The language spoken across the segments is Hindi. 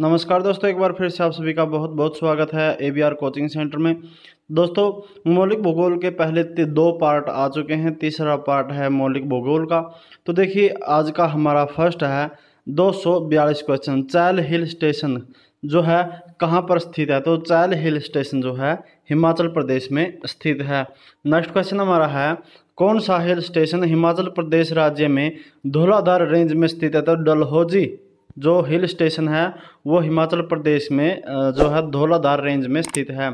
नमस्कार दोस्तों एक बार फिर से आप सभी का बहुत बहुत स्वागत है एबीआर कोचिंग सेंटर में दोस्तों मौलिक भूगोल के पहले दो पार्ट आ चुके हैं तीसरा पार्ट है मौलिक भूगोल का तो देखिए आज का हमारा फर्स्ट है बयालीस क्वेश्चन चैल हिल स्टेशन जो है कहाँ पर स्थित है तो चैल हिल स्टेशन जो है हिमाचल प्रदेश में स्थित है नेक्स्ट क्वेश्चन हमारा है कौन सा हिल स्टेशन हिमाचल प्रदेश राज्य में धोलाधार रेंज में स्थित है तो डलहौजी जो हिल स्टेशन है वो हिमाचल प्रदेश में जो है धौलाधार रेंज में स्थित है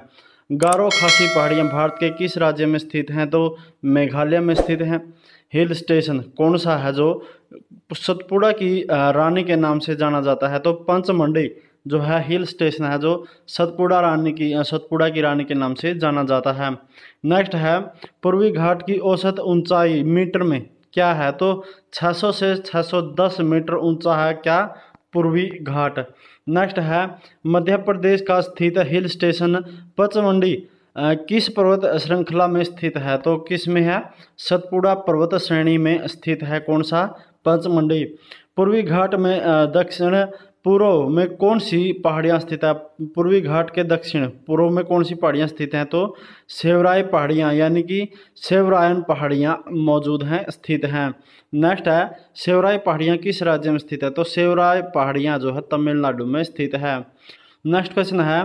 गारो खासी पहाड़ियाँ भारत के किस राज्य में स्थित हैं तो मेघालय में स्थित हैं हिल स्टेशन कौन सा है जो सतपुड़ा की रानी के नाम से जाना जाता है तो पंचमंडी जो है हिल स्टेशन है जो सतपुड़ा रानी की सतपुड़ा की रानी के नाम से जाना जाता है नेक्स्ट है पूर्वी घाट की औसत ऊंचाई मीटर में क्या है तो 600 से 610 मीटर ऊंचा है क्या पूर्वी घाट नेक्स्ट है मध्य प्रदेश का स्थित हिल स्टेशन पचमंडी किस पर्वत श्रृंखला में स्थित है तो किस में है सतपुड़ा पर्वत श्रेणी में स्थित है कौन सा पचमंडी पूर्वी घाट में दक्षिण पूर्व में कौन सी पहाड़ियाँ स्थित है पूर्वी घाट के दक्षिण पूर्व में कौन सी पहाड़ियाँ स्थित हैं तो सेवराय पहाड़ियाँ यानी कि सेवरायन पहाड़ियाँ मौजूद हैं स्थित हैं नेक्स्ट है सेवराय पहाड़ियाँ किस राज्य में स्थित है तो सेवराय पहाड़ियाँ जो है तमिलनाडु में स्थित है नेक्स्ट क्वेश्चन है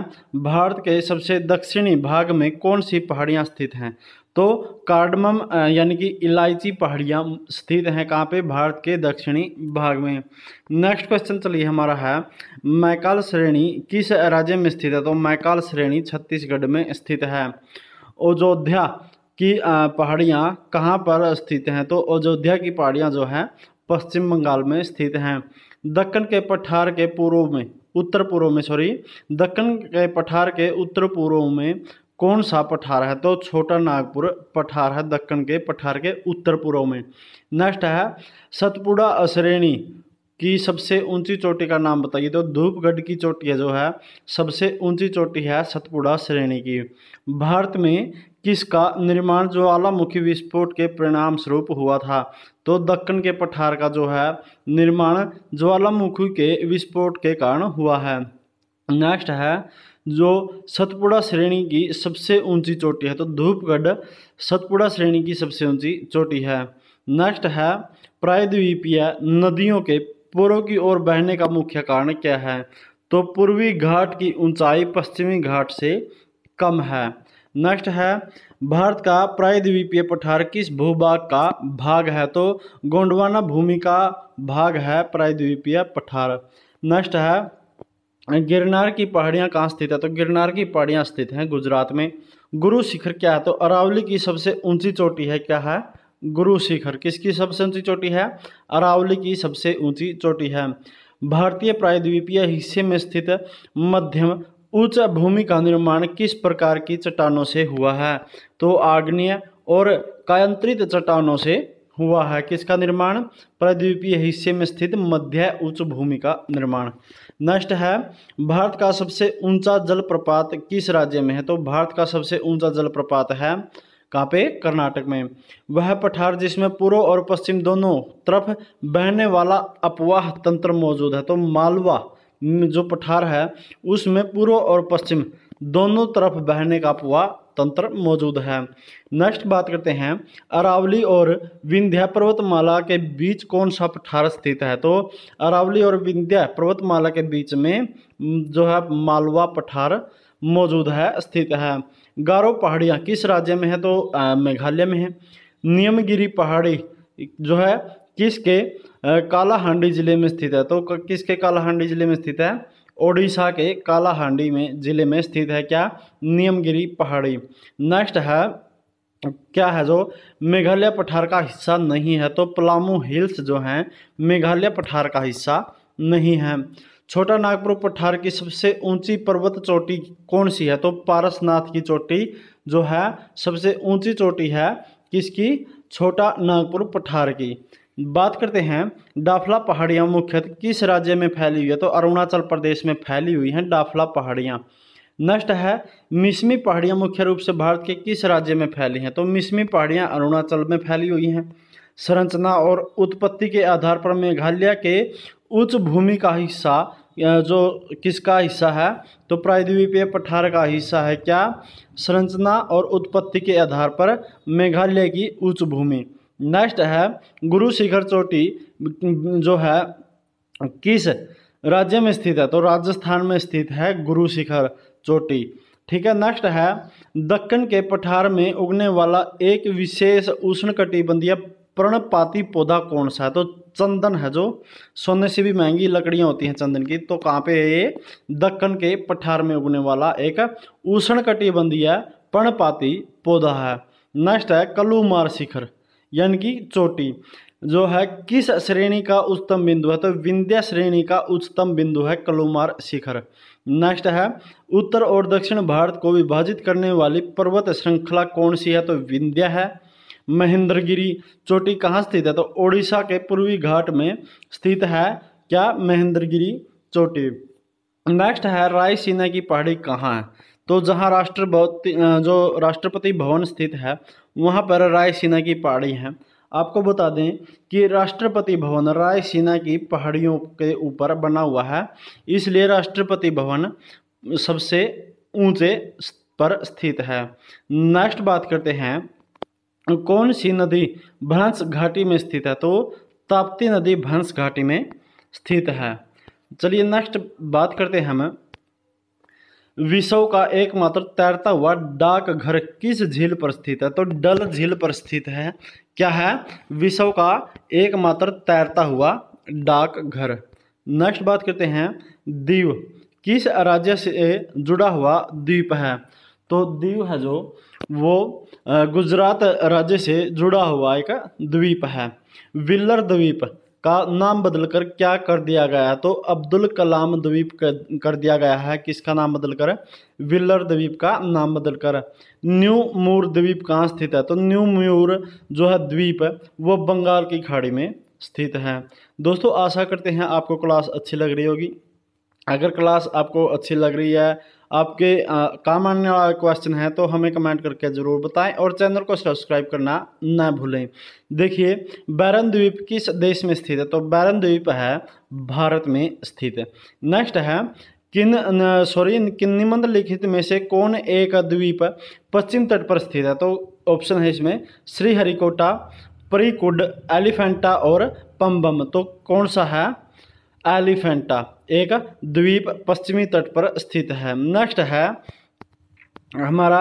भारत के सबसे दक्षिणी भाग में कौन सी पहाड़ियाँ स्थित हैं तो कार्डमम यानी कि इलायची पहाड़ियाँ स्थित हैं कहाँ पे भारत के दक्षिणी भाग में नेक्स्ट क्वेश्चन चलिए हमारा है मैकाल श्रेणी किस राज्य में स्थित है तो मैकाल श्रेणी छत्तीसगढ़ में स्थित है अयोध्या की पहाड़ियाँ कहाँ पर स्थित हैं तो अयोध्या की पहाड़ियाँ जो हैं पश्चिम बंगाल में स्थित हैं दक्कन के पठार के पूर्व में उत्तर पूर्व में सॉरी दक्कन के पठार के उत्तर पूर्व में कौन सा पठार है तो छोटा नागपुर पठार है दक्कन के पठार के उत्तर पूर्व में नेक्स्ट है सतपुड़ा श्रेणी की सबसे ऊंची चोटी का नाम बताइए तो धूपगढ़ की चोटी है जो है सबसे ऊंची चोटी है सतपुड़ा श्रेणी की भारत में किसका निर्माण ज्वालामुखी विस्फोट के परिणाम स्वरूप हुआ था तो दक्कन के पठार का जो है निर्माण ज्वालामुखी के विस्फोट के कारण हुआ है नेक्स्ट है जो सतपुड़ा श्रेणी की सबसे ऊंची चोटी है तो धूपगढ़ सतपुड़ा श्रेणी की सबसे ऊंची चोटी है नेक्स्ट है प्रायद्वीपीय नदियों के पूर्व की ओर बहने का मुख्य कारण क्या है तो पूर्वी घाट की ऊंचाई पश्चिमी घाट से कम है नेक्स्ट है भारत का प्रायद्वीपीय पठार किस भूभाग का भाग है तो गोंडवाना भूमि का भाग है प्रायद्वीपीय पठार नेक्स्ट है गिरनार की पहाड़ियाँ कहाँ स्थित है तो गिरनार की पहाड़ियाँ स्थित हैं गुजरात में गुरु शिखर क्या है तो अरावली की सबसे ऊंची चोटी है क्या है गुरु शिखर किसकी सबसे ऊंची चोटी है अरावली की सबसे ऊंची चोटी है भारतीय प्रायद्वीपीय हिस्से में स्थित मध्यम उच्च भूमि का निर्माण किस प्रकार की चट्टानों से हुआ है तो आग्नेय और कायंत्रित चट्टानों से हुआ है किसका निर्माण प्रद्वीपीय हिस्से में स्थित मध्य उच्च भूमि का निर्माण नेक्स्ट है भारत का सबसे ऊंचा जलप्रपात किस राज्य में है तो भारत का सबसे ऊंचा जलप्रपात है कहाँ पे कर्नाटक में वह पठार जिसमें पूर्व और पश्चिम दोनों तरफ बहने वाला अपवाह तंत्र मौजूद है तो मालवा जो पठार है उसमें पूर्व और पश्चिम दोनों तरफ बहने का अपवाह तंत्र मौजूद है नेक्स्ट बात करते हैं अरावली और विंध्या पर्वतमाला के बीच कौन सा पठार स्थित है तो अरावली और विंध्या पर्वतमाला के बीच में जो है मालवा पठार मौजूद है स्थित है गारो पहाड़ियाँ किस राज्य में है तो मेघालय में है नियमगिरी पहाड़ी जो है किसके कालाहांडी जिले में स्थित है तो किसके कालाहांडी जिले में स्थित है ओडिशा के कालाहांडी में जिले में स्थित है क्या नियमगिरी पहाड़ी नेक्स्ट है क्या है जो मेघालय पठार का हिस्सा नहीं है तो पलामू हिल्स जो हैं मेघालय पठार का हिस्सा नहीं है छोटा नागपुर पठार की सबसे ऊंची पर्वत चोटी कौन सी है तो पारसनाथ की चोटी जो है सबसे ऊंची चोटी है किसकी छोटा नागपुर पठार की बात करते हैं डाफला पहाड़ियाँ मुख्यतः किस राज्य में फैली हुई है तो अरुणाचल प्रदेश में फैली हुई हैं डाफला पहाड़ियाँ नेक्स्ट है मिसमी पहाड़ियाँ मुख्य रूप से भारत के किस राज्य में फैली हैं तो मिसमी पहाड़ियाँ अरुणाचल में फैली हुई हैं संरचना और उत्पत्ति के आधार पर मेघालय के उच्च भूमि का हिस्सा जो किसका हिस्सा है तो प्रायद्वीपीय पठार का हिस्सा है क्या संरचना और उत्पत्ति के आधार पर मेघालय की उच्च भूमि नेक्स्ट है गुरु शिखर चोटी जो है किस राज्य में स्थित है तो राजस्थान में स्थित है गुरु शिखर चोटी ठीक है नेक्स्ट है दक्कन के पठार में उगने वाला एक विशेष उष्ण कटिबंधीय प्रणपाती पौधा कौन सा है तो चंदन है जो सोने से भी महंगी लकड़ियाँ होती हैं चंदन की तो कहाँ पे ये दक्कन के पठार में उगने वाला एक उष्ण कटिबंधीय पर्णपाती पौधा है नेक्स्ट है कलुमार शिखर यानी कि चोटी जो है किस श्रेणी का उच्चतम बिंदु है तो विंध्य श्रेणी का उच्चतम बिंदु है कलुमार शिखर नेक्स्ट है उत्तर और दक्षिण भारत को विभाजित करने वाली पर्वत श्रृंखला कौन सी है तो विंध्य है महेंद्रगिरी चोटी कहाँ स्थित है तो ओडिशा के पूर्वी घाट में स्थित है क्या महेंद्रगिरी चोटी नेक्स्ट है रायसीना की पहाड़ी कहाँ है तो जहाँ राष्ट्र जो राष्ट्रपति भवन स्थित है वहाँ पर रायसीना की पहाड़ी है आपको बता दें कि राष्ट्रपति भवन रायसीना की पहाड़ियों के ऊपर बना हुआ है इसलिए राष्ट्रपति भवन सबसे ऊंचे पर स्थित है नेक्स्ट बात करते हैं कौन सी नदी भंस घाटी में स्थित है तो ताप्ती नदी भंस घाटी में स्थित है चलिए नेक्स्ट बात करते हैं हम विश्व का एकमात्र तैरता हुआ डाक घर किस झील पर स्थित है तो डल झील पर स्थित है क्या है विश्व का एकमात्र तैरता हुआ डाक घर नेक्स्ट बात करते हैं दीव किस राज्य से जुड़ा हुआ द्वीप है तो दीव है जो वो गुजरात राज्य से जुड़ा हुआ एक द्वीप है विल्लर द्वीप का नाम बदलकर क्या कर दिया गया है तो अब्दुल कलाम द्वीप कर दिया गया है किसका नाम बदलकर विल्लर द्वीप का नाम बदलकर न्यू मूर द्वीप कहाँ स्थित है तो न्यू मूर जो है द्वीप वो बंगाल की खाड़ी में स्थित है दोस्तों आशा करते हैं आपको क्लास अच्छी लग रही होगी अगर क्लास आपको अच्छी लग रही है आपके काम आने वाला क्वेश्चन है तो हमें कमेंट करके ज़रूर बताएं और चैनल को सब्सक्राइब करना ना भूलें देखिए बैरन द्वीप किस देश में स्थित है तो बैरन द्वीप है भारत में स्थित है नेक्स्ट है किन सॉरी किन निम्नलिखित में से कौन एक द्वीप पश्चिम तट पर स्थित है तो ऑप्शन है इसमें श्रीहरिकोटा परिकुड एलिफेंटा और पम्बम तो कौन सा है एलिफेंटा एक द्वीप पश्चिमी तट पर स्थित है नेक्स्ट है हमारा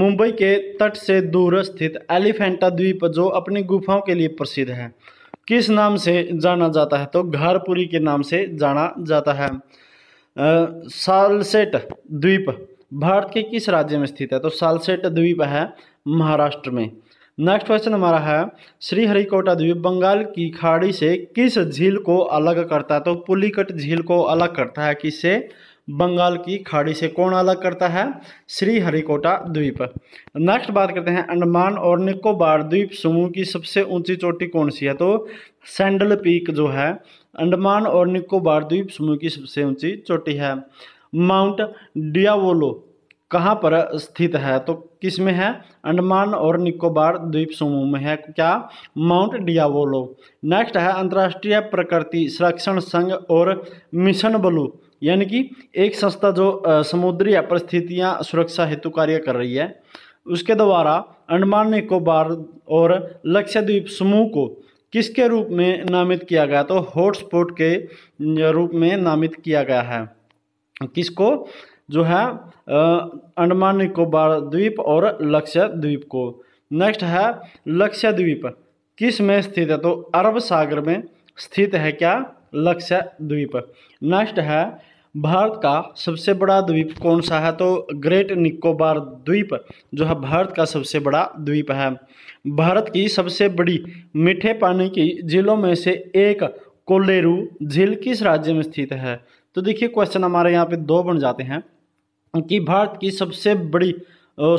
मुंबई के तट से दूर स्थित एलिफेंटा द्वीप जो अपनी गुफाओं के लिए प्रसिद्ध है किस नाम से जाना जाता है तो घरपुरी के नाम से जाना जाता है सालसेट द्वीप भारत के किस राज्य में स्थित है तो सालसेट द्वीप है महाराष्ट्र में नेक्स्ट क्वेश्चन हमारा है श्रीहरिकोटा द्वीप बंगाल की खाड़ी से किस झील को अलग करता है तो पुलिकट झील को अलग करता है किससे बंगाल की खाड़ी से कौन अलग करता है श्रीहरिकोटा द्वीप नेक्स्ट बात करते हैं अंडमान और निकोबार द्वीप समूह की सबसे ऊंची चोटी कौन सी है तो सैंडल पीक जो है अंडमान और निकोबार द्वीप समूह की सबसे ऊंची चोटी है माउंट डियावोलो कहाँ पर स्थित है तो किस में है अंडमान और निकोबार द्वीप समूह में है क्या माउंट डियावोलो नेक्स्ट है अंतर्राष्ट्रीय प्रकृति संरक्षण संघ और मिशन बलू यानी कि एक संस्था जो समुद्री परिस्थितियाँ सुरक्षा हेतु कार्य कर रही है उसके द्वारा अंडमान निकोबार और लक्षद्वीप समूह को किसके रूप में नामित किया गया तो हॉटस्पॉट के रूप में नामित किया गया है किसको जो है अंडमान निकोबार द्वीप और लक्षद्वीप को नेक्स्ट है लक्षद्वीप किस में स्थित है तो अरब सागर में स्थित है क्या लक्षद्वीप नेक्स्ट है भारत का सबसे बड़ा द्वीप कौन सा है तो ग्रेट निकोबार द्वीप जो है भारत का सबसे बड़ा द्वीप है भारत की सबसे बड़ी मीठे पानी की झीलों में से एक कोलेरू झील किस राज्य में स्थित है तो देखिए क्वेश्चन हमारे यहाँ पे दो बन जाते हैं कि भारत की सबसे बड़ी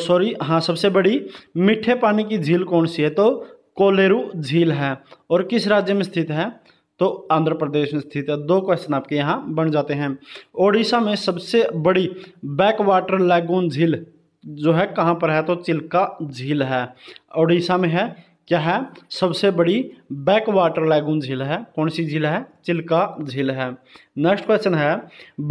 सॉरी हाँ सबसे बड़ी मीठे पानी की झील कौन सी है तो कोलेरू झील है और किस राज्य में स्थित है तो आंध्र प्रदेश में स्थित है दो क्वेश्चन आपके यहाँ बन जाते हैं ओडिशा में सबसे बड़ी बैक वाटर लैगून झील जो है कहाँ पर है तो चिल्का झील है ओडिशा में है क्या है सबसे बड़ी बैक वाटर लैगून झील है कौन सी झील है चिल्का झील है नेक्स्ट क्वेश्चन है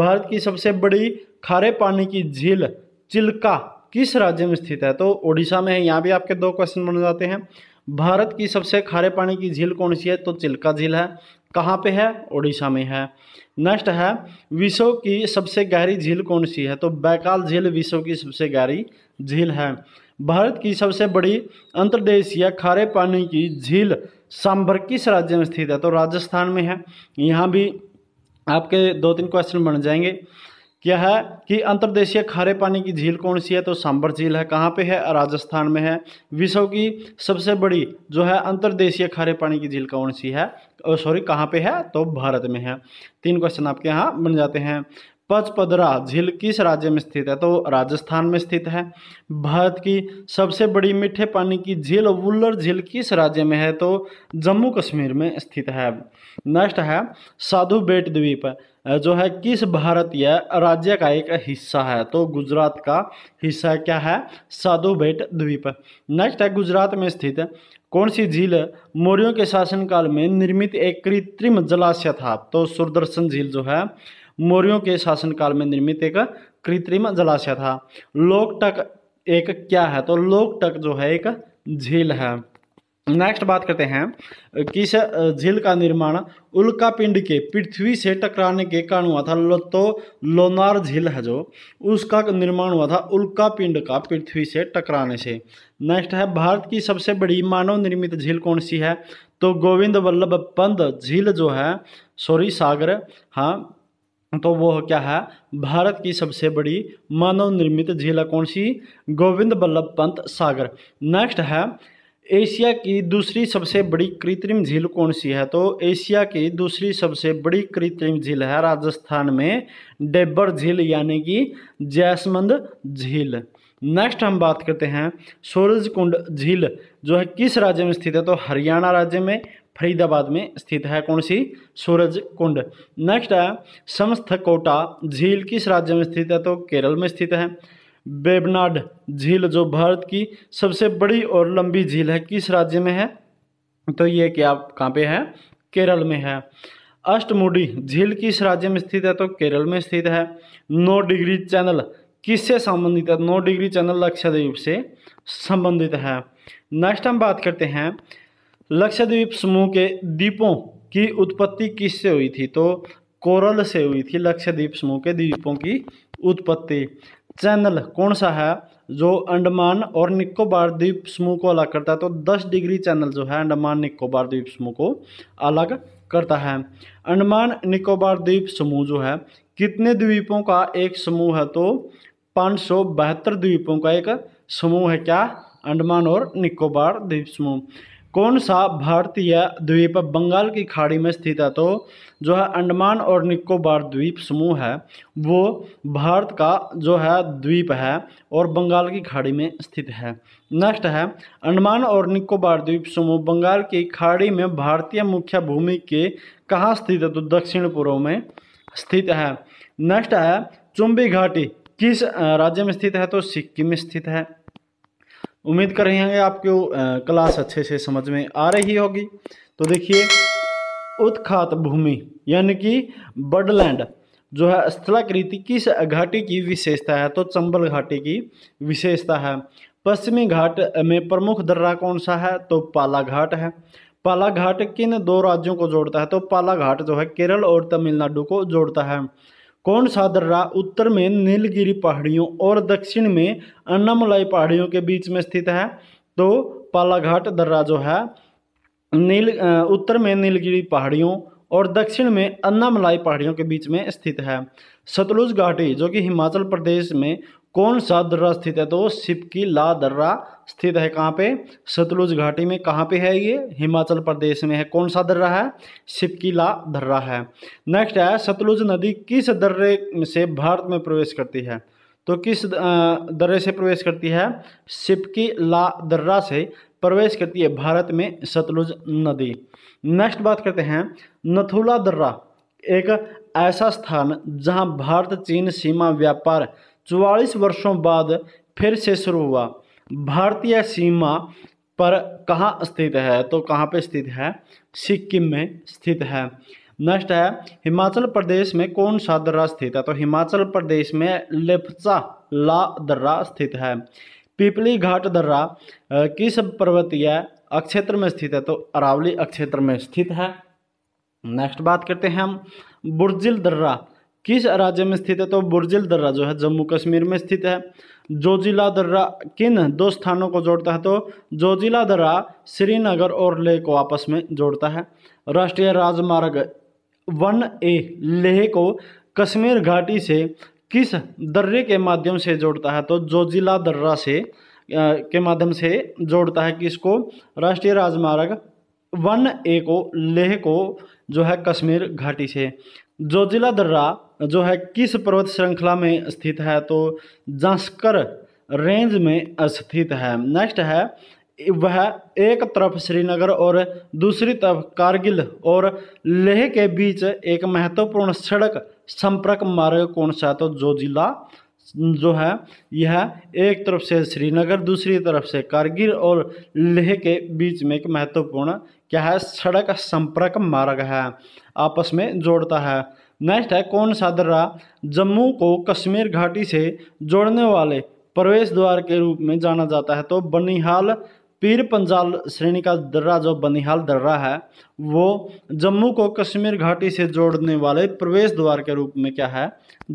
भारत की सबसे बड़ी खारे पानी की झील चिल्का किस राज्य में स्थित है तो ओडिशा में है यहाँ भी आपके दो क्वेश्चन बन जाते हैं भारत की सबसे खारे पानी की झील कौन सी है तो चिल्का झील है कहाँ पे है ओडिशा में है नेक्स्ट है विश्व की सबसे गहरी झील कौन सी है तो बैकाल झील विश्व की सबसे गहरी झील है भारत की सबसे बड़ी अंतर्देशीय खारे पानी की झील सांभर किस राज्य में स्थित है तो राजस्थान में है यहाँ भी आपके दो तीन क्वेश्चन बन जाएंगे क्या है कि अंतर्देशीय खारे पानी की झील कौन सी है तो सांबर झील है कहाँ पे है राजस्थान में है विश्व की सबसे बड़ी जो है अंतर्देशीय खारे पानी की झील कौन सी है सॉरी कहाँ पे है तो भारत में है तीन क्वेश्चन आपके यहाँ बन जाते हैं पचपदरा झील किस राज्य में स्थित है तो राजस्थान में स्थित है भारत की सबसे बड़ी मीठे पानी की झील वुल्लर झील किस राज्य में है तो जम्मू कश्मीर में स्थित है नेक्स्ट है साधु बेट द्वीप जो है किस भारतीय राज्य का एक हिस्सा है तो गुजरात का हिस्सा क्या है साधु बेट द्वीप नेक्स्ट है गुजरात में स्थित कौन सी झील मौर्यों के शासनकाल में निर्मित एक कृत्रिम जलाशय था तो सुरदर्शन झील जो है मौर्यों के शासनकाल में निर्मित एक कृत्रिम जलाशय था लोकटक एक क्या है तो लोकटक जो है एक झील है नेक्स्ट बात करते हैं किस झील का निर्माण उल्का पिंड के पृथ्वी से टकराने के कारण हुआ था लो, तो लोनार झील है जो उसका निर्माण हुआ था उल्का पिंड का पृथ्वी से टकराने से नेक्स्ट है भारत की सबसे बड़ी मानव निर्मित झील कौन सी है तो गोविंद वल्लभ पंत झील जो है सॉरी सागर हाँ तो वो क्या है भारत की सबसे बड़ी मानव निर्मित झील कौन सी गोविंद बल्लभ पंत सागर नेक्स्ट है एशिया की दूसरी सबसे बड़ी कृत्रिम झील कौन सी है तो एशिया की दूसरी सबसे बड़ी कृत्रिम झील है राजस्थान में डेबर झील यानी कि जैसमंद झील नेक्स्ट हम बात करते हैं सूरज कुंड झील जो है किस राज्य में स्थित है तो हरियाणा राज्य में फरीदाबाद में स्थित है कौन सी सूरज कुंड नेक्स्ट है समस्त कोटा झील किस राज्य में स्थित है तो केरल में स्थित है बेबनाड झील जो भारत की सबसे बड़ी और लंबी झील है किस राज्य में है तो ये क्या कहाँ पे है केरल में है अष्टमुडी झील किस राज्य में स्थित है तो केरल में स्थित है नौ डिग्री चैनल किससे संबंधित है नौ डिग्री चैनल लक्षद्वीप से संबंधित है नेक्स्ट हम बात करते हैं लक्षद्वीप समूह के द्वीपों की उत्पत्ति किससे हुई थी तो कोरल से हुई थी लक्षद्वीप समूह के द्वीपों की उत्पत्ति चैनल कौन सा है जो अंडमान और निकोबार द्वीप समूह को अलग करता है तो 10 डिग्री चैनल जो है अंडमान निकोबार द्वीप समूह को अलग करता है अंडमान निकोबार द्वीप समूह जो है कितने द्वीपों का एक समूह है तो पाँच द्वीपों का एक समूह है क्या अंडमान और निकोबार द्वीप समूह कौन सा भारतीय द्वीप बंगाल की खाड़ी में स्थित है तो जो है अंडमान और निकोबार द्वीप समूह है वो भारत का जो है द्वीप है और बंगाल की खाड़ी में स्थित है नेक्स्ट है अंडमान और निकोबार द्वीप समूह बंगाल की खाड़ी में भारतीय मुख्य भूमि के कहाँ स्थित है तो दक्षिण पूर्व में स्थित है नेक्स्ट है चुंबी घाटी किस राज्य में स्थित है तो सिक्किम में स्थित है उम्मीद कर रहे हैं आपको क्लास अच्छे से समझ में आ रही होगी तो देखिए उत्खात भूमि यानी कि बडलैंड जो है स्थलाकृति किस घाटी की विशेषता है तो चंबल घाटी की विशेषता है पश्चिमी घाट में प्रमुख दर्रा कौन सा है तो पाला घाट है पाला घाट किन दो राज्यों को जोड़ता है तो पाला घाट जो है केरल और तमिलनाडु को जोड़ता है कौन सा दर्रा उत्तर में नीलगिरी पहाड़ियों और दक्षिण में अन्नामलाई पहाड़ियों के बीच में स्थित है तो पालाघाट दर्रा जो है नील उत्तर में नीलगिरी पहाड़ियों और दक्षिण में अन्नामलाई पहाड़ियों के बीच में स्थित है सतलुज घाटी जो कि हिमाचल प्रदेश में कौन सा दर्रा स्थित है तो शिप की ला दर्रा स्थित है कहाँ पे सतलुज घाटी में कहाँ पे है ये हिमाचल प्रदेश में है कौन सा दर्रा है शिप की ला दर्रा है नेक्स्ट है सतलुज नदी किस दर्रे से भारत में प्रवेश करती है तो किस दर्रे से प्रवेश करती है शिप की ला दर्रा से प्रवेश करती है भारत में सतलुज नदी नेक्स्ट बात करते हैं नथुला दर्रा एक ऐसा स्थान जहां भारत चीन सीमा व्यापार चौवालीस वर्षों बाद फिर से शुरू हुआ भारतीय सीमा पर कहाँ स्थित है तो कहाँ पे स्थित है सिक्किम में स्थित है नेक्स्ट है हिमाचल प्रदेश में कौन सा दर्रा स्थित है तो हिमाचल प्रदेश में लेपचा ला दर्रा स्थित है पीपली घाट दर्रा किस पर्वतीय अक्षेत्र में स्थित है तो अरावली अक्षेत्र में स्थित है नेक्स्ट बात करते हैं हम बुर्जिल दर्रा किस राज्य में स्थित है तो बुर्जिल दर्रा जो है जम्मू कश्मीर में स्थित है जोजिला दर्रा किन दो स्थानों को जोड़ता है तो जोजिला दर्रा श्रीनगर और लेह को आपस में जोड़ता है राष्ट्रीय राजमार्ग वन ए लेह को कश्मीर घाटी से किस दर्रे के माध्यम से जोड़ता है तो जोजिला दर्रा से के माध्यम से जोड़ता है किसको राष्ट्रीय राजमार्ग वन ए को लेह को जो है कश्मीर घाटी से जिला दर्रा जो है किस पर्वत श्रृंखला में स्थित है तो जास्कर रेंज में स्थित है नेक्स्ट है वह एक तरफ श्रीनगर और दूसरी तरफ कारगिल और लेह के बीच एक महत्वपूर्ण सड़क संपर्क मार्ग कौन सा है तो जोजिला जो है यह एक तरफ से श्रीनगर दूसरी तरफ से कारगिल और लेह के बीच में एक महत्वपूर्ण क्या है सड़क संपर्क मार्ग है आपस में जोड़ता है नेक्स्ट है कौन सा दर्रा जम्मू को कश्मीर घाटी से जोड़ने वाले प्रवेश द्वार के रूप में जाना जाता है तो बनिहाल पीर पंजाल श्रेणी का दर्रा जो बनिहाल दर्रा है वो जम्मू को कश्मीर घाटी से जोड़ने वाले प्रवेश द्वार के रूप में क्या है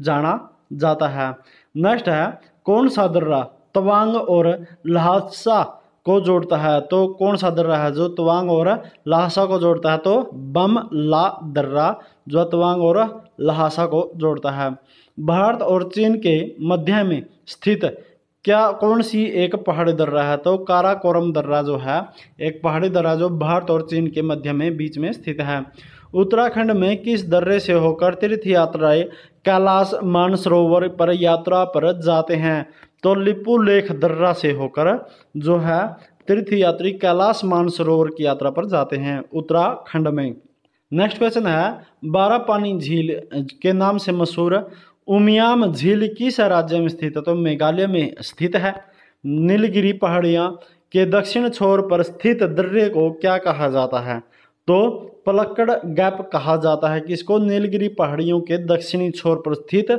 जाना जाता है नेक्स्ट है कौन सा दर्रा तवांग और लहासा को जोड़ता है तो कौन सा दर्रा है जो तवांग और लहासा को जोड़ता है तो बम ला दर्रा जो तवांग और लहासा को जोड़ता है भारत और चीन के मध्य में स्थित क्या कौन सी एक पहाड़ी दर्रा है तो काराकोरम दर्रा जो है एक पहाड़ी दर्रा जो भारत और चीन के मध्य में बीच में स्थित है उत्तराखंड में किस दर्रे से होकर तीर्थ यात्राएं कैलाश मानसरोवर पर यात्रा पर जाते हैं तो लिपू लेख दर्रा से होकर जो है तीर्थ यात्री कैलाश मानसरोवर की यात्रा पर जाते हैं उत्तराखंड में नेक्स्ट क्वेश्चन है बारापानी झील के नाम से मशहूर उमियाम झील किस राज्य में स्थित है तो मेघालय में स्थित है नीलगिरी पहाड़ियाँ के दक्षिण छोर पर स्थित दर्रे को क्या कहा जाता है तो पलक्कड़ गैप कहा जाता है कि इसको नीलगिरी पहाड़ियों के दक्षिणी छोर पर स्थित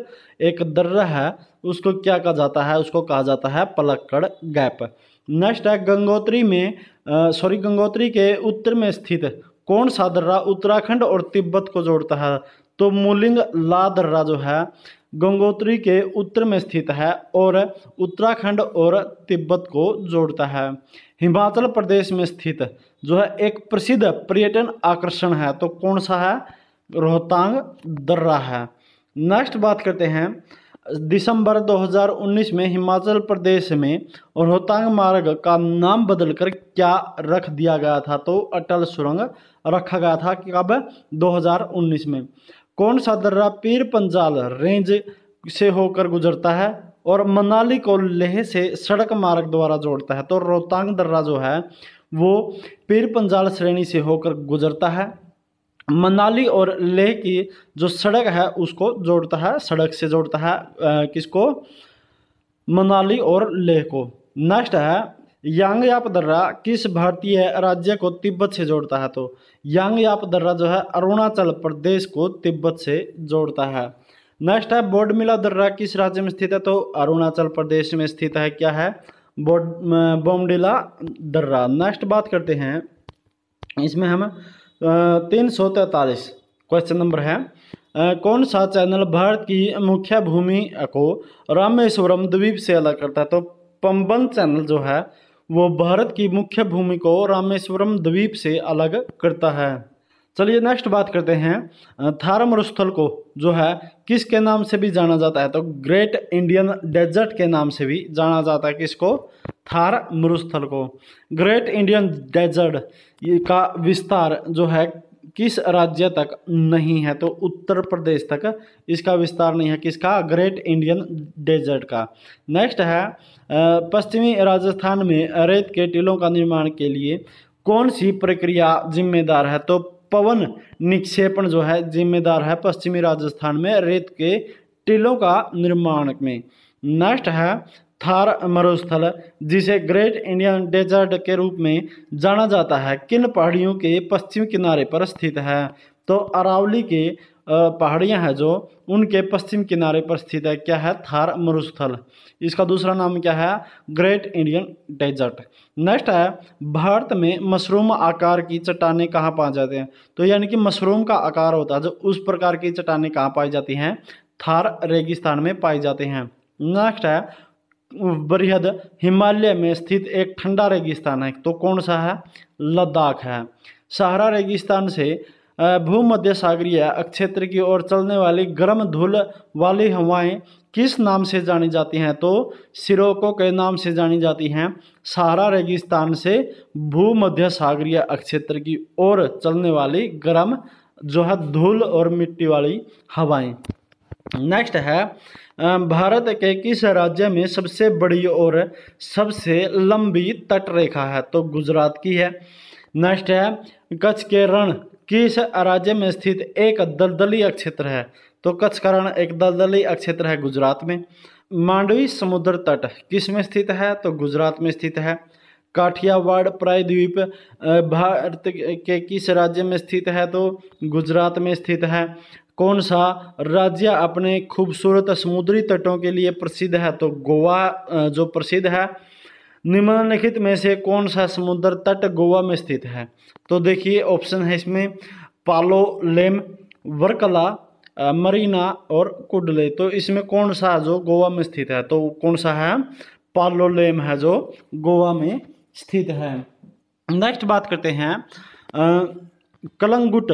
एक दर्रा है उसको क्या कहा जाता है उसको कहा जाता है पलक्कड़ गैप नेक्स्ट है गंगोत्री में सॉरी गंगोत्री के उत्तर में स्थित कौन सा दर्रा उत्तराखंड और तिब्बत को जोड़ता है तो मुलिंग ला दर्रा जो है गंगोत्री के उत्तर में स्थित है और उत्तराखंड और तिब्बत को जोड़ता है हिमाचल प्रदेश में स्थित जो है एक प्रसिद्ध पर्यटन आकर्षण है तो कौन सा है रोहतांग दर्रा है नेक्स्ट बात करते हैं दिसंबर 2019 में हिमाचल प्रदेश में रोहतांग मार्ग का नाम बदलकर क्या रख दिया गया था तो अटल सुरंग रखा गया था कब 2019 में कौन सा दर्रा पीर पंजाल रेंज से होकर गुजरता है और मनाली को लेह से सड़क मार्ग द्वारा जोड़ता है तो रोहतांग दर्रा जो है वो पीर पंजाल श्रेणी से होकर गुजरता है मनाली और लेह की जो सड़क है उसको जोड़ता है सड़क से जोड़ता है आ, किसको मनाली और लेह को नेक्स्ट है यांग याप दर्रा किस भारतीय राज्य को तिब्बत से जोड़ता है तो यांग याप दर्रा जो है अरुणाचल प्रदेश को तिब्बत से जोड़ता है नेक्स्ट है बोर्डमिला दर्रा किस राज्य में स्थित है तो अरुणाचल प्रदेश में स्थित है क्या है बोमडिला दर्रा नेक्स्ट बात करते हैं इसमें हम तीन सौ तैतालीस क्वेश्चन नंबर है कौन सा चैनल भारत की मुख्य भूमि को रामेश्वरम द्वीप से अलग करता है तो पंबन चैनल जो है वो भारत की मुख्य भूमि को रामेश्वरम द्वीप से अलग करता है चलिए नेक्स्ट बात करते हैं थार स्थल को जो है किसके नाम से भी जाना जाता है तो ग्रेट इंडियन डेजर्ट के नाम से भी जाना जाता है किसको थार मरुस्थल को ग्रेट इंडियन डेजर्ट का विस्तार जो है किस राज्य तक नहीं है तो उत्तर प्रदेश तक इसका विस्तार नहीं है किसका ग्रेट इंडियन डेजर्ट का नेक्स्ट है पश्चिमी राजस्थान में रेत के टीलों का निर्माण के लिए कौन सी प्रक्रिया जिम्मेदार है तो पवन निक्षेपण जो है जिम्मेदार है पश्चिमी राजस्थान में रेत के टीलों का निर्माण में नेक्स्ट है थार मरुस्थल जिसे ग्रेट इंडियन डेजर्ट के रूप में जाना जाता है किन पहाड़ियों के पश्चिम किनारे पर स्थित है तो अरावली के पहाड़ियाँ हैं जो उनके पश्चिम किनारे पर स्थित है क्या है थार मरुस्थल इसका दूसरा नाम क्या है ग्रेट इंडियन डेजर्ट नेक्स्ट है भारत में मशरूम आकार की चट्टानें कहाँ पाए जाती हैं तो यानी कि मशरूम का आकार होता है जो उस प्रकार की चट्टानें कहाँ पाई जाती हैं थार रेगिस्तान में पाई जाती हैं नेक्स्ट है बृहद हिमालय में स्थित एक ठंडा रेगिस्तान है तो कौन सा है लद्दाख है सहारा रेगिस्तान से भूमध्य सागरीय क्षेत्र की ओर चलने वाली गर्म धूल वाली हवाएं किस नाम से जानी जाती हैं तो सिरोको के नाम से जानी जाती हैं सहारा रेगिस्तान से भूमध्य सागरीय क्षेत्र की ओर चलने वाली गर्म जो है धूल और मिट्टी वाली हवाएं नेक्स्ट है भारत के किस राज्य में सबसे बड़ी और सबसे लंबी तटरेखा है तो गुजरात की है नेक्स्ट है कच्छ के रण किस राज्य में स्थित एक दलदलीय क्षेत्र है तो कच्छ करण एक दलदली क्षेत्र है गुजरात में मांडवी समुद्र तट किस में स्थित है तो गुजरात में स्थित है काठियावाड़ प्रायद्वीप भारत के किस राज्य में स्थित है तो गुजरात में स्थित है कौन सा राज्य अपने खूबसूरत समुद्री तटों के लिए प्रसिद्ध है तो गोवा जो प्रसिद्ध है निम्नलिखित में से कौन सा समुद्र तट गोवा में स्थित है तो देखिए ऑप्शन है इसमें पालो लेम वर्कला मरीना और कुडले तो इसमें कौन सा जो गोवा में स्थित है तो कौन सा है पालो लेम है जो गोवा में स्थित है नेक्स्ट बात करते हैं कलंगुट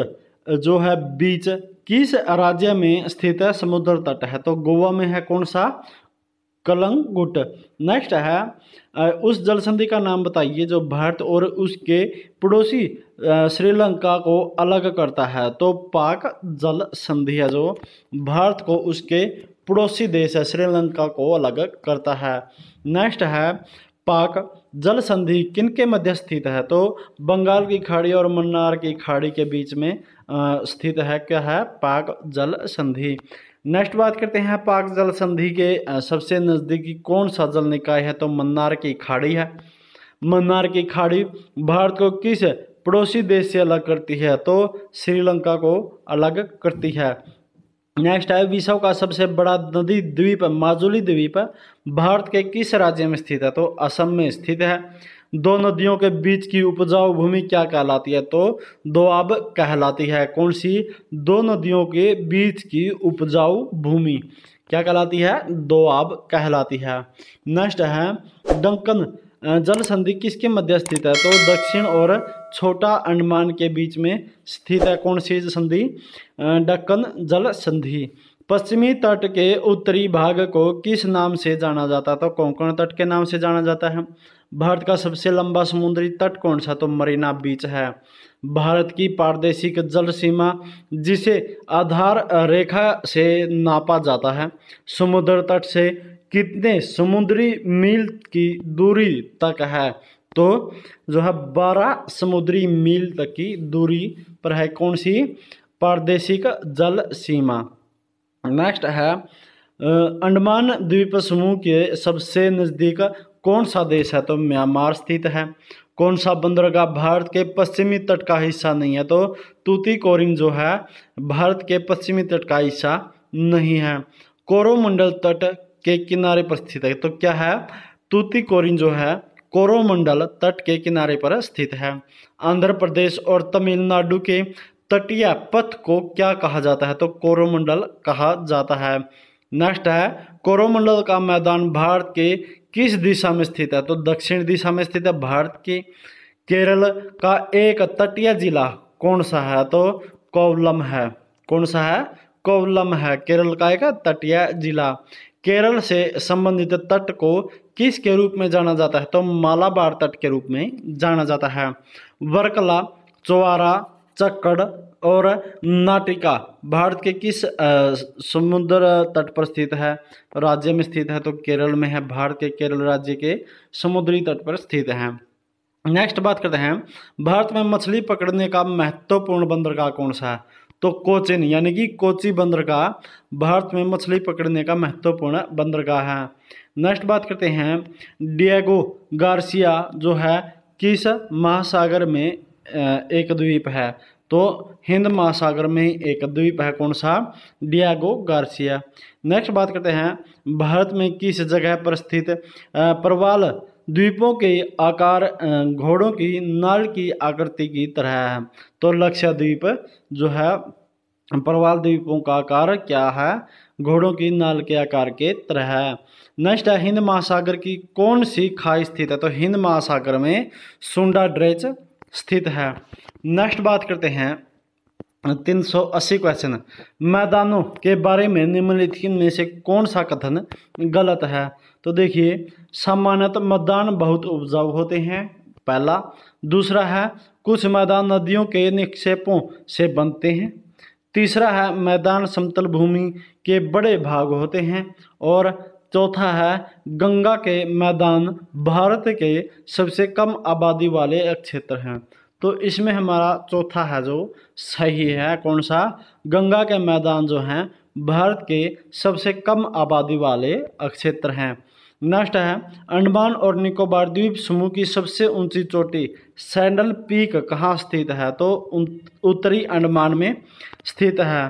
जो है बीच किस राज्य में स्थित है समुद्र तट है तो गोवा में है कौन सा कलंगुट नेक्स्ट है उस जलसंधि का नाम बताइए जो भारत और उसके पड़ोसी श्रीलंका को अलग करता है तो पाक जल संधि है जो भारत को उसके पड़ोसी देश है श्रीलंका को अलग करता है नेक्स्ट है पाक जल संधि किन के मध्य स्थित है तो बंगाल की खाड़ी और मन्नार की खाड़ी के बीच में स्थित है क्या है पाक जल संधि नेक्स्ट बात करते हैं पाक जल संधि के सबसे नज़दीकी कौन सा जल निकाय है तो मन्नार की खाड़ी है मन्नार की खाड़ी भारत को किस पड़ोसी देश से अलग करती है तो श्रीलंका को अलग करती है नेक्स्ट है विश्व का सबसे बड़ा नदी द्वीप माजुली द्वीप भारत के किस राज्य में स्थित है तो असम में स्थित है दो नदियों के बीच की उपजाऊ भूमि क्या कहलाती है तो दोआब कहलाती है कौन सी दो नदियों के बीच की उपजाऊ भूमि क्या कहलाती है दोआब कहलाती है नेक्स्ट है डंकन जल संधि किसके मध्य स्थित है तो दक्षिण और छोटा अंडमान के बीच में स्थित है कौन सी संधि डक्कन जल संधि पश्चिमी तट के उत्तरी भाग को किस नाम से जाना जाता है तो कोंकण तट के नाम से जाना जाता है भारत का सबसे लंबा समुद्री तट कौन सा तो मरीना बीच है भारत की पारदेशिक जल सीमा जिसे आधार रेखा से नापा जाता है समुद्र तट से कितने समुद्री मील की दूरी तक है तो जो है बारह समुद्री मील तक की दूरी पर है कौन सी पारदेशिक जल सीमा नेक्स्ट है अंडमान द्वीप समूह के सबसे नज़दीक कौन सा देश है तो म्यांमार स्थित है कौन सा बंदरगाह भारत के पश्चिमी तट का हिस्सा नहीं है तो तूती कोरिंग जो है भारत के पश्चिमी तट का हिस्सा नहीं है कोरोमंडल तट के किनारे पर स्थित है तो क्या है तूती कोरिंग जो है कोरोमंडल तट के किनारे पर स्थित है आंध्र प्रदेश और तमिलनाडु के तटीय पथ को क्या कहा जाता है तो कोरोमंडल कहा जाता है नेक्स्ट है कोरोमंडल का मैदान भारत के किस दिशा में स्थित है तो दक्षिण दिशा में स्थित है भारत की केरल का एक तटीय जिला कौन सा है तो कोवलम है कौन सा है कोवलम है केरल का एक तटीय जिला केरल से संबंधित तट को किस के रूप में जाना जाता है तो मालाबार तट के रूप में जाना जाता है वर्कला चोवारा चक्कड़ और नाटिका भारत के किस समुद्र तट पर स्थित है राज्य में स्थित है तो केरल में है भारत के केरल राज्य के समुद्री तट पर स्थित है नेक्स्ट बात करते हैं भारत में मछली पकड़ने का महत्वपूर्ण बंदरगाह कौन सा है तो कोचिन यानी कि कोची बंदरगाह भारत में मछली पकड़ने का महत्वपूर्ण बंदरगाह है नेक्स्ट बात करते हैं डिएगो गार्सिया जो है किस महासागर में एक द्वीप है तो हिंद महासागर में एक द्वीप है कौन सा डियागो गार्सिया नेक्स्ट बात करते हैं भारत में किस जगह पर स्थित प्रवाल द्वीपों के आकार घोड़ों की नाल की आकृति की तरह है तो लक्षद्वीप जो है प्रवाल द्वीपों का आकार क्या है घोड़ों की नाल के आकार के तरह है नेक्स्ट है हिंद महासागर की कौन सी खाई स्थित है तो हिंद महासागर में सुंडा ड्रेच स्थित है नेक्स्ट बात करते हैं 380 क्वेश्चन मैदानों के बारे में निम्नलिखित में से कौन सा कथन गलत है तो देखिए सामान्यतः मैदान बहुत उपजाऊ होते हैं पहला दूसरा है कुछ मैदान नदियों के निक्षेपों से बनते हैं तीसरा है मैदान समतल भूमि के बड़े भाग होते हैं और चौथा है गंगा के मैदान भारत के सबसे कम आबादी वाले क्षेत्र हैं तो इसमें हमारा चौथा है जो सही है कौन सा गंगा के मैदान जो हैं भारत के सबसे कम आबादी वाले क्षेत्र हैं नेक्स्ट है अंडमान और निकोबार द्वीप समूह की सबसे ऊंची चोटी सैंडल पीक कहाँ स्थित है तो उत्तरी अंडमान में स्थित है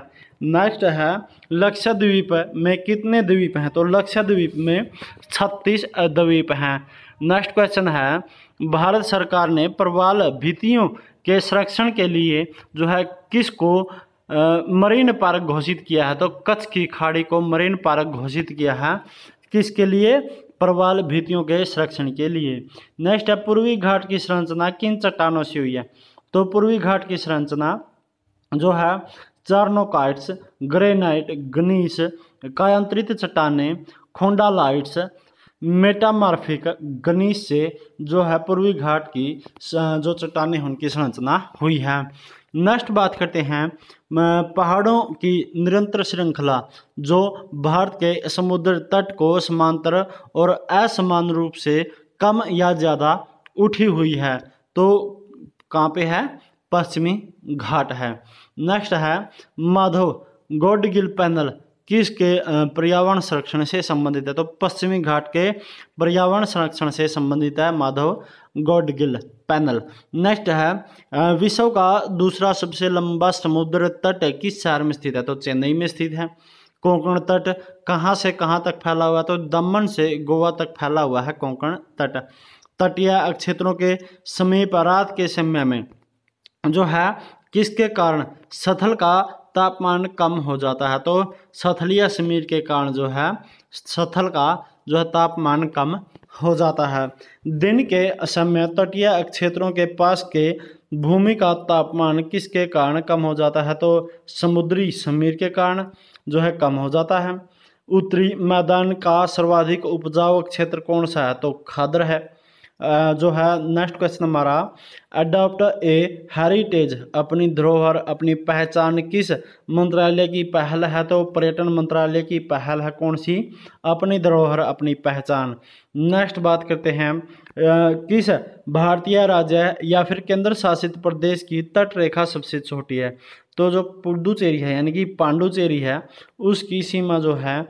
नेक्स्ट है लक्षद्वीप में कितने द्वीप हैं तो लक्षद्वीप में छत्तीस द्वीप हैं नेक्स्ट क्वेश्चन है भारत सरकार ने प्रवाल भीतियों के संरक्षण के लिए जो है किसको मरीन पार्क घोषित किया है तो कच्छ की खाड़ी को मरीन पार्क घोषित किया है किसके लिए प्रवाल भीतियों के संरक्षण के लिए नेक्स्ट है पूर्वी घाट की संरचना किन चट्टानों से हुई है तो पूर्वी घाट की संरचना जो है चार्नोकाइट्स ग्रेनाइट गनीस कायांत्रित चट्टाने खोंडालाइट्स मेटामार्फिक गणित से जो है पूर्वी घाट की जो चट्टाने उनकी संरचना हुई है नेक्स्ट बात करते हैं पहाड़ों की निरंतर श्रृंखला जो भारत के समुद्र तट को समांतर और असमान रूप से कम या ज़्यादा उठी हुई है तो कहाँ पे है पश्चिमी घाट है नेक्स्ट है माधव गोडगिल पैनल किसके पर्यावरण संरक्षण से संबंधित है तो पश्चिमी घाट के पर्यावरण संरक्षण से संबंधित है माधव गौडगिल पैनल नेक्स्ट है विश्व का दूसरा सबसे लंबा समुद्र तट किस शहर में स्थित है तो चेन्नई में स्थित है कोंकण तट कहाँ से कहाँ तक फैला हुआ है तो दमन से गोवा तक फैला हुआ है कोंकण तट तटीय क्षेत्रों के समीप रात के समय में जो है किसके कारण सथल का तापमान कम हो जाता है तो सथलीय समीर के कारण जो है सथल का जो है तापमान कम हो जाता है दिन के समय तटीय क्षेत्रों के पास के भूमि का तापमान किसके कारण कम हो जाता है तो समुद्री समीर के कारण जो है कम हो जाता है उत्तरी मैदान का सर्वाधिक उपजाऊ क्षेत्र कौन सा है तो खादर है जो है नेक्स्ट क्वेश्चन हमारा अडॉप्ट ए हेरिटेज अपनी धरोहर अपनी पहचान किस मंत्रालय की पहल है तो पर्यटन मंत्रालय की पहल है कौन सी अपनी धरोहर अपनी पहचान नेक्स्ट बात करते हैं किस भारतीय राज्य या फिर केंद्र शासित प्रदेश की तट रेखा सबसे छोटी है तो जो पुडुचेरी है यानी कि पांडुचेरी है उसकी सीमा जो है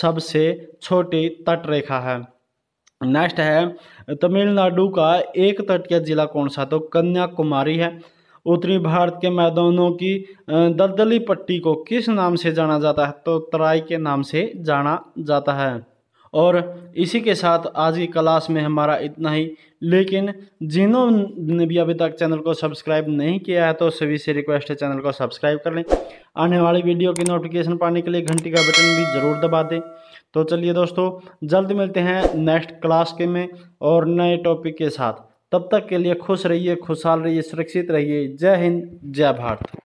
सबसे छोटी तट रेखा है नेक्स्ट है तमिलनाडु का एक तटीय जिला कौन सा तो कन्याकुमारी है उत्तरी भारत के मैदानों की दलदली पट्टी को किस नाम से जाना जाता है तो तराई के नाम से जाना जाता है और इसी के साथ आज की क्लास में हमारा इतना ही लेकिन जिन्होंने भी अभी तक चैनल को सब्सक्राइब नहीं किया है तो सभी से रिक्वेस्ट है चैनल को सब्सक्राइब कर लें आने वाली वीडियो की नोटिफिकेशन पाने के लिए घंटी का बटन भी ज़रूर दबा दें तो चलिए दोस्तों जल्द मिलते हैं नेक्स्ट क्लास के में और नए टॉपिक के साथ तब तक के लिए खुश रहिए खुशहाल रहिए सुरक्षित रहिए जय हिंद जय भारत